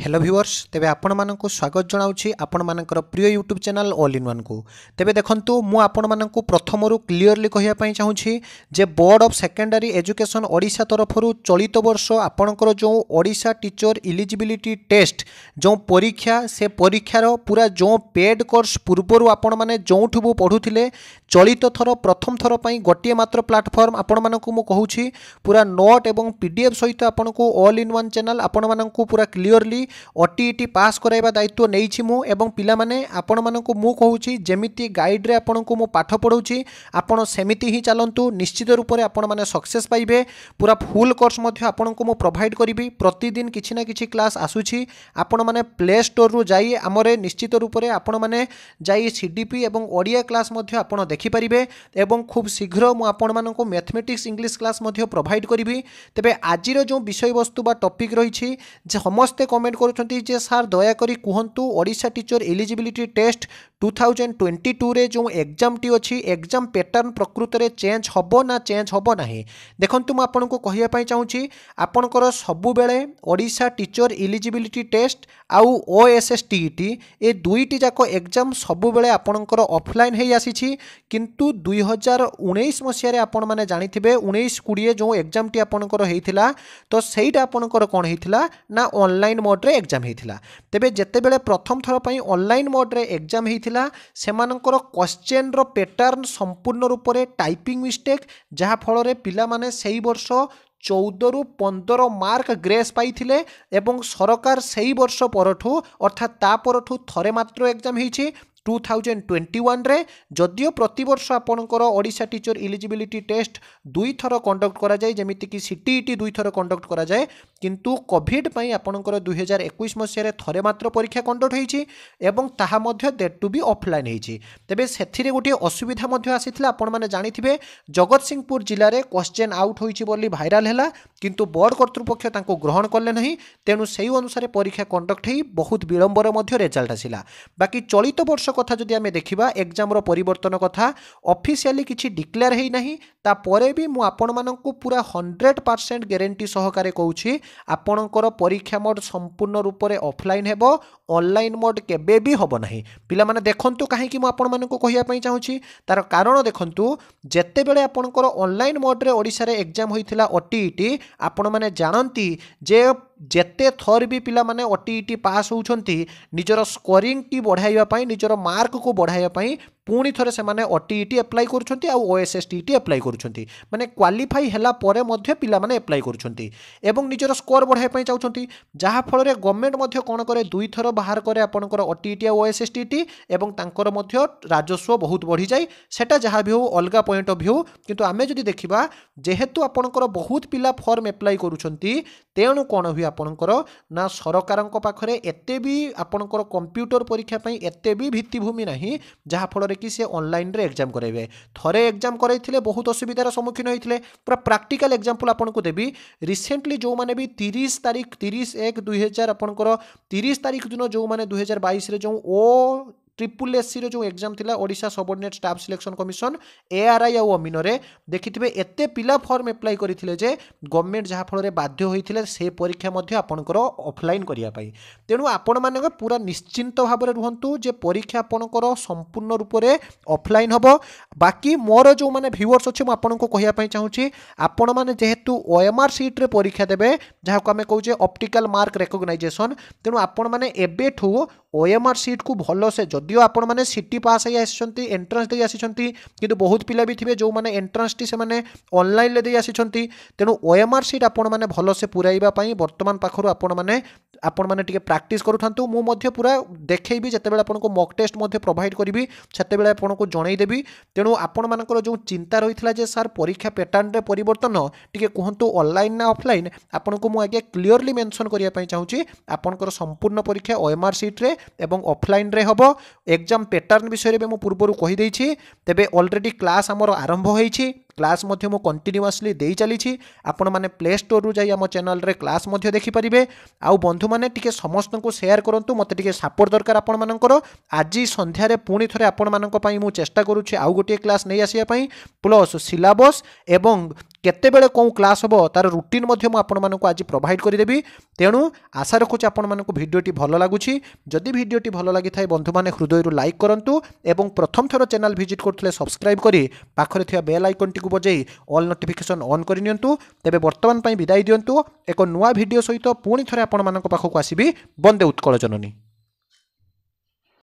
hello viewers তেবে আপনার স্বাগত জনাওছি আপনার প্রিয় ইউট্যুব চ্যানেল অল ইন ওয়ানু তেবে দেখুন মু আপনার প্রথমর ক্লিয়রলি কহা চাহুছি যে board of secondary education Odisha তরফর চলিত বর্ষ আপনার যে ওড়শা টিচর ইলিজিবিলিটি টেস্ট যে পরীক্ষা সে পরীক্ষার পুরা যে পেড কোর্স পূর্বর আপনার যেঠু পড়ুলে চলিত থর প্রথম থর গোটিয়ে মাত্র প্লাটফর্ম আপনার কুছি পুরা নোট এবং পিডিএফ সহ আপনার অল ইন ওয়ান চ্যানেল আপনার পুরা ক্লিয়রলি ଓଟିଇଟି ପାସ୍ କରାଇବା ଦାୟିତ୍ୱ ନେଇଛି ମୁଁ ଏବଂ ପିଲାମାନେ ଆପଣମାନଙ୍କୁ ମୁଁ କହୁଛି ଯେମିତି ଗାଇଡ଼ରେ ଆପଣଙ୍କୁ ମୁଁ ପାଠ ପଢ଼ାଉଛି ଆପଣ ସେମିତି ହିଁ ଚାଲନ୍ତୁ ନିଶ୍ଚିତ ରୂପରେ ଆପଣମାନେ ସକ୍ସେସ୍ ପାଇବେ ପୁରା ଫୁଲ୍ କୋର୍ସ ମଧ୍ୟ ଆପଣଙ୍କୁ ମୁଁ ପ୍ରୋଭାଇଡ଼ କରିବି ପ୍ରତିଦିନ କିଛି ନା କିଛି କ୍ଲାସ୍ ଆସୁଛି ଆପଣମାନେ ପ୍ଲେ ଷ୍ଟୋରରୁ ଯାଇ ଆମର ନିଶ୍ଚିତ ରୂପରେ ଆପଣମାନେ ଯାଇ ସି ଡି ପି ଏବଂ ଓଡ଼ିଆ କ୍ଲାସ୍ ମଧ୍ୟ ଆପଣ ଦେଖିପାରିବେ ଏବଂ ଖୁବ୍ ଶୀଘ୍ର ମୁଁ ଆପଣମାନଙ୍କୁ ମ୍ୟାଥମେଟିକ୍ସ ଇଂଲିଶ କ୍ଲାସ୍ ମଧ୍ୟ ପ୍ରୋଭାଇଡ଼ କରିବି ତେବେ ଆଜିର ଯେଉଁ ବିଷୟବସ୍ତୁ ବା ଟପିକ୍ ରହିଛି ସମସ୍ତେ କମେଣ୍ଟ কমেন্ট করছেন যে সার দয়াকরি কুহতু Odisha teacher eligibility test two thousand twenty ଟୁରେ ଯେଉଁ ଏକ୍ଜାମ୍ଟି ଅଛି ଏକ୍ଜାମ୍ ପ୍ୟାଟର୍ନ ପ୍ରକୃତରେ ଚେଞ୍ଜ ହେବ ନା ଚେଞ୍ଜ ହେବ ନାହିଁ ଦେଖନ୍ତୁ ମୁଁ ଆପଣଙ୍କୁ କହିବା ପାଇଁ ଚାହୁଁଛି ଆପଣଙ୍କର ସବୁବେଳେ ଓଡ଼ିଶା ଟିଚର ଇଲିଜିବିଲିଟି ଟେଷ୍ଟ ଆଉ ଓ ଏସ୍ ଏସ୍ ଟିଇଟି ଏ ଦୁଇଟି ଯାକ ଏକ୍ଜାମ୍ ସବୁବେଳେ ଆପଣଙ୍କର ଅଫଲାଇନ୍ ହେଇ ଆସିଛି କିନ୍ତୁ ଦୁଇ ହଜାର ଉଣେଇଶ ମସିହାରେ ଆପଣମାନେ ଜାଣିଥିବେ ଉଣେଇଶ କୋଡ଼ିଏ ଯେଉଁ ଏକ୍ଜାମ୍ଟି ଆପଣଙ୍କର ହେଇଥିଲା ତ ସେଇଟା ଆପଣଙ୍କର କ'ଣ ହେଇଥିଲା ନା ଅନଲାଇନ୍ ମୋଡ଼୍ ମୋଡ଼୍ରେ ଏକ୍ଜାମ୍ ହୋଇଥିଲା ତେବେ ଯେତେବେଳେ ପ୍ରଥମ ଥର ପାଇଁ ଅନଲାଇନ୍ ମୋଡ଼୍ରେ ଏକ୍ଜାମ୍ ହୋଇଥିଲା ସେମାନଙ୍କର କ୍ୱେଶ୍ଚେନ୍ର ପେଟର୍ନ ସମ୍ପୂର୍ଣ୍ଣ ରୂପରେ ଟାଇପିଂ ମିଷ୍ଟେକ୍ ଯାହାଫଳରେ ପିଲାମାନେ ସେହି ବର୍ଷ ଚଉଦରୁ ପନ୍ଦର ମାର୍କ ଗ୍ରେସ୍ ପାଇଥିଲେ ଏବଂ ସରକାର ସେହି ବର୍ଷ ପରଠୁ ଅର୍ଥାৎ ତା ପରଠୁ ଥରେ ମାତ୍ର ଏକ୍ଜାମ୍ ହେଇଛି ଟୁ ଥାଉଜେଣ୍ଡ ଟ୍ୱେଣ୍ଟି ୱାନ୍ରେ ଯଦିଓ ପ୍ରତିବର୍ଷ ଆପଣଙ୍କର ଓଡ଼ିଶା ଟିଚର ଇଲିଜିବିଲିଟି ଟେଷ୍ଟ ଦୁଇଥର କଣ୍ଡକ୍ଟ କରାଯାଏ ଯେମିତିକି ସି ଟି ଇ ଟି ଦୁଇଥର କଣ୍ଡକ୍ଟ କରାଯାଏ কিন্তু কোভিড পাই আপনার দুই হাজার একুশ মশায় থরে মাত্র পরীক্ষা কন্ডক্ট হয়েছে এবং তাহা মধ্য দেট টু বি অফলাইন হয়েছে তবে সেথিরে গোটিয়ে অসুবিধা মধ্য আসিলে আপনার জাঁথিবে জগৎসিংপুর জেলার কোশ্চেন আউট হয়েছে বলে ভাইরাল হল কিন্তু বোর্ড কর্তৃপক্ষ তা গ্রহণ কলে না তেণু সেই অনুসারে পরীক্ষা কন্ডক্ট হয়ে বহুত বিলম্বর মধ্যে রেজাল্ট আসিলা বাকি চলিত বর্ষ কথা যদি আমি দেখিবা এক্সামর পরিবর্তন কথা অফিসিয়ালি কিছু ডিক্লেয়ার হয়ে না ତାପରେ ବି ମୁଁ ଆପଣମାନଙ୍କୁ ପୁରା ହଣ୍ଡ୍ରେଡ଼ ପରସେଣ୍ଟ ଗ୍ୟାରେଣ୍ଟି ସହକାରେ କହୁଛି ଆପଣଙ୍କର ପରୀକ୍ଷା ମୋଡ଼ ସମ୍ପୂର୍ଣ୍ଣ ରୂପରେ ଅଫଲାଇନ୍ ହେବ ଅନଲାଇନ୍ ମୋଡ଼ କେବେ ବି ହେବ ନାହିଁ ପିଲାମାନେ ଦେଖନ୍ତୁ କାହିଁକି ମୁଁ ଆପଣମାନଙ୍କୁ କହିବା ପାଇଁ ଚାହୁଁଛି ତା'ର କାରଣ ଦେଖନ୍ତୁ ଯେତେବେଳେ ଆପଣଙ୍କର ଅନଲାଇନ୍ ମୋଡ଼ରେ ଓଡ଼ିଶାରେ ଏକ୍ଜାମ୍ ହୋଇଥିଲା ଓ ଟି ଇ ଟି ଆପଣମାନେ ଜାଣନ୍ତି ଯେ ଯେତେ ଥର ବି ପିଲାମାନେ ଓ ଟି ଇ ଟି ପାସ୍ ହେଉଛନ୍ତି ନିଜର ସ୍କୋରିଂଟି ବଢ଼ାଇବା ପାଇଁ ନିଜର ମାର୍କକୁ ବଢ଼ାଇବା ପାଇଁ ପୁଣି ଥରେ ସେମାନେ ଓ ଟି ଇ ଟି ଆପ୍ଲାଏ କରୁଛନ୍ତି ଆଉ O S S T E T apply କରୁଛନ୍ତି ମାନେ କ୍ୱାଲିଫାଇ ହେଲା ପରେ ମଧ୍ୟ ପିଲାମାନେ ଆପ୍ଲାଏ କରୁଛନ୍ତି ଏବଂ ନିଜର ସ୍କୋର ବଢ଼ାଇବା ପାଇଁ ଚାହୁଁଛନ୍ତି ଯାହାଫଳରେ ଗଭର୍ଣ୍ଣମେଣ୍ଟ ମଧ୍ୟ କ'ଣ କରେ ଦୁଇଥର ବାହାର କରେ ଆପଣଙ୍କର ଓ ଟି ଇ ଟି ଆଉ O S S T E ଟି ଏବଂ ତାଙ୍କର ମଧ୍ୟ ରାଜସ୍ୱ ବହୁତ ବଢ଼ିଯାଏ ସେଇଟା ଯାହା ବି ହେଉ ଅଲଗା ପଏଣ୍ଟ ଅଫ୍ ଭ୍ୟୁ କିନ୍ତୁ ଆମେ ଯଦି ଦେଖିବା ଯେହେତୁ ଆପଣଙ୍କର ବହୁତ ପିଲା ଫର୍ମ ଆପ୍ଲାଏ କରୁଛନ୍ତି ତେଣୁ କ'ଣ ହୁଏ ଆପଣଙ୍କର ନା ସରକାରଙ୍କ ପାଖରେ ଏତେ ବି ଆପଣଙ୍କର କମ୍ପ୍ୟୁଟର ପରୀକ୍ଷା ପାଇଁ ଏତେ ବି ଭିତ୍ତିଭୂମି ନାହିଁ ଯାହାଫଳରେ କି ସେ ଅନଲାଇନ୍ରେ ଏକ୍ଜାମ୍ କରାଇବେ ଥରେ ଏକ୍ଜାମ୍ କରାଇଥିଲେ ବହୁତ ଅସୁବିଧାର ସମ୍ମୁଖୀନ ହୋଇଥିଲେ ପୁରା ପ୍ରାକ୍ଟିକାଲ୍ ଏକ୍ଜାମ୍ପଲ୍ ଆପଣଙ୍କୁ ଦେବି ରିସେଣ୍ଟଲି ଯେଉଁମାନେ ବି ତିରିଶ ତାରିଖ ତିରିଶ ଏକ ଦୁଇହଜାର ଆପଣଙ୍କର ତିରିଶ ତାରିଖ ଦିନ ଯେଉଁମାନେ ଦୁଇହଜାର ବାଇଶରେ ଯେଉଁ ଓ ট্রিপুল ଏସ୍ସିର ଯେଉଁ ଏକ୍ଜାମ୍ ଥିଲା Odisha subordinate staff selection commission ARI ଆଉ ଅମିନରେ ଦେଖିଥିବେ ଏତେ ପିଲା ଫର୍ମ ଆପ୍ଲାଏ କରିଥିଲେ ଯେ ଗଭର୍ଣ୍ଣମେଣ୍ଟ ଯାହାଫଳରେ ବାଧ୍ୟ ହୋଇଥିଲେ ସେ ପରୀକ୍ଷା ମଧ୍ୟ ଆପଣଙ୍କର ଅଫଲାଇନ୍ କରିବା ପାଇଁ ତେଣୁ ଆପଣମାନଙ୍କ ପୁରା ନିଶ୍ଚିନ୍ତ ଭାବରେ ରୁହନ୍ତୁ ଯେ ପରୀକ୍ଷା ଆପଣଙ୍କର ସମ୍ପୂର୍ଣ୍ଣ ରୂପରେ ଅଫଲାଇନ୍ ହେବ ବାକି ମୋର ଯେଉଁମାନେ ଭିଉଅର୍ସ ଅଛି ମୁଁ ଆପଣଙ୍କୁ କହିବା ପାଇଁ ଚାହୁଁଛି ଆପଣମାନେ ଯେହେତୁ ଓ ଏମ୍ ଆର୍ ସିଟ୍ରେ ପରୀକ୍ଷା ଦେବେ ଯାହାକୁ ଆମେ କହୁଛେ ଅପ୍ଟିକାଲ୍ ମାର୍କ ରେକଗ୍ନାଇଜେସନ୍ ତେଣୁ ଆପଣମାନେ ଏବେଠୁ ওএমআর সিট্কু ভালসে যদিও আপনার সিটি পাস হয়ে আসছেন এন্ট্রান্স দিয়ে আসছেন কিন্তু বহুত পিলা বি থাকবে যে এন্ট্রান্সটি সে অনলাইনে দিয়ে আসছেন তেমন ওএমআর সিট আপনার ভালসে পুরাইবা বর্তমান পাখর আপনার আপনার টিকি প্রাকটিস করুথান্তু মু পুরা দেখেবি যেতবে আপনার মক টেস্ট প্রোভাইড করবি সেতবে আপনার জনাইদেবি তেমন আপনার যে চিন্তা রয়েছে যে স্যার পরীক্ষা প্যাটর্নরে পরিবর্তন টিকি কুহতু অনলাইন না অফলাইন আপনার আজ্ঞা ক্লিয়রলি মেনশন করা চাহুছি আপনার সম্পূর্ণ পরীক্ষা ওএমআর সিট্রে এবং ଅଫଲାଇନ୍ରେ ହେବ ଏକ୍ଜାମ୍ ପ୍ୟାଟର୍ନ ବିଷୟରେ ବି ମୁଁ ପୂର୍ବରୁ କହିଦେଇଛି ତେବେ ଅଲରେଡ଼ି କ୍ଲାସ୍ ଆମର ଆରମ୍ଭ ହୋଇଛି କ୍ଲାସ୍ ମଧ୍ୟ ମୁଁ କଣ୍ଟିନ୍ୟୁଆସଲି ଦେଇ ଚାଲିଛି ଆପଣମାନେ ପ୍ଲେ ଷ୍ଟୋରରୁ ଯାଇ ଆମ ଚ୍ୟାନେଲରେ କ୍ଲାସ୍ ମଧ୍ୟ ଦେଖିପାରିବେ ଆଉ ବନ୍ଧୁମାନେ ଟିକିଏ ସମସ୍ତଙ୍କୁ ସେୟାର କରନ୍ତୁ ମୋତେ ଟିକିଏ ସପୋର୍ଟ ଦରକାର ଆପଣମାନଙ୍କର ଆଜି ସନ୍ଧ୍ୟାରେ ପୁଣି ଥରେ ଆପଣମାନଙ୍କ ପାଇଁ ମୁଁ ଚେଷ୍ଟା କରୁଛି ଆଉ ଗୋଟିଏ କ୍ଲାସ୍ ନେଇ ଆସିବା ପାଇଁ ପ୍ଲସ୍ ସିଲାବସ୍ ଏବଂ কেতবে কেউ ক্লাস হব তার রুটিন আপনার আজ প্রোভাইড করেদেবি তেমন আশা রাখুছি আপনার ভিডিওটি ভালো লাগুছি যদি ভিডিওটি ভালো লাগি থাকে বন্ধু মানে হৃদয় লাইক করতু এবং প্রথম থর চ্যানেল ভিজিট করলে সবসক্রাইব করে পাখে থাকা বেল আইকনটি বজাই অল নোটিফিকেসন অন করে নিউ তেমন বর্তমান বিদায় দিও এক নূয় ভিডিও সহ পুঁ থরে আপনার পাখক আসবি বন্দে উৎকল জননী